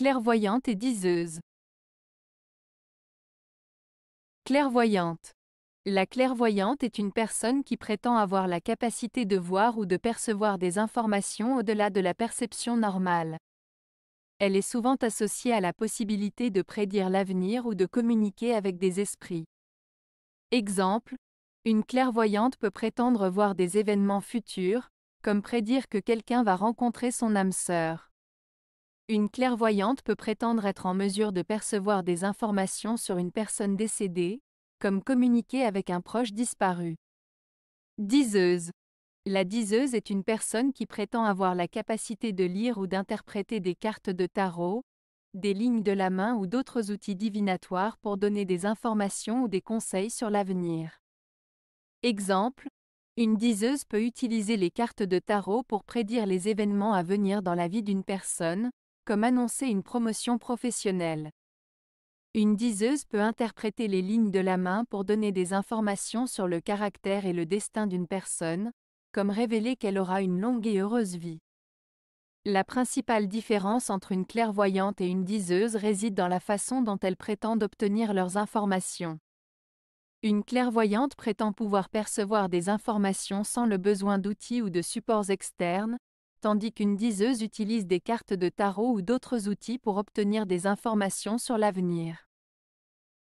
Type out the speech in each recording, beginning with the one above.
Clairvoyante et diseuse. Clairvoyante. La clairvoyante est une personne qui prétend avoir la capacité de voir ou de percevoir des informations au-delà de la perception normale. Elle est souvent associée à la possibilité de prédire l'avenir ou de communiquer avec des esprits. Exemple, une clairvoyante peut prétendre voir des événements futurs, comme prédire que quelqu'un va rencontrer son âme sœur. Une clairvoyante peut prétendre être en mesure de percevoir des informations sur une personne décédée, comme communiquer avec un proche disparu. Diseuse. La diseuse est une personne qui prétend avoir la capacité de lire ou d'interpréter des cartes de tarot, des lignes de la main ou d'autres outils divinatoires pour donner des informations ou des conseils sur l'avenir. Exemple, une diseuse peut utiliser les cartes de tarot pour prédire les événements à venir dans la vie d'une personne, comme annoncer une promotion professionnelle. Une diseuse peut interpréter les lignes de la main pour donner des informations sur le caractère et le destin d'une personne, comme révéler qu'elle aura une longue et heureuse vie. La principale différence entre une clairvoyante et une diseuse réside dans la façon dont elles prétendent obtenir leurs informations. Une clairvoyante prétend pouvoir percevoir des informations sans le besoin d'outils ou de supports externes, tandis qu'une diseuse utilise des cartes de tarot ou d'autres outils pour obtenir des informations sur l'avenir.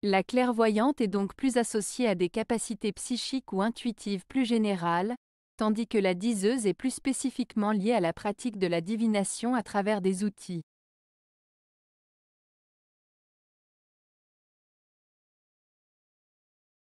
La clairvoyante est donc plus associée à des capacités psychiques ou intuitives plus générales, tandis que la diseuse est plus spécifiquement liée à la pratique de la divination à travers des outils.